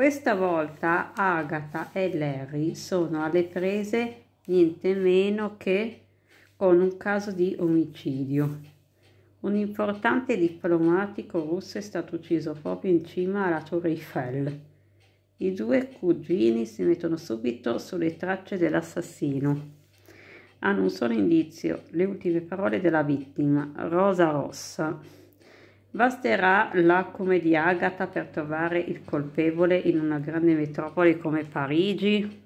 Questa volta Agatha e Larry sono alle prese niente meno che con un caso di omicidio. Un importante diplomatico russo è stato ucciso proprio in cima alla Torre Eiffel. I due cugini si mettono subito sulle tracce dell'assassino. Hanno un solo indizio, le ultime parole della vittima, Rosa Rossa. Basterà l'acume di Agata per trovare il colpevole in una grande metropoli come Parigi?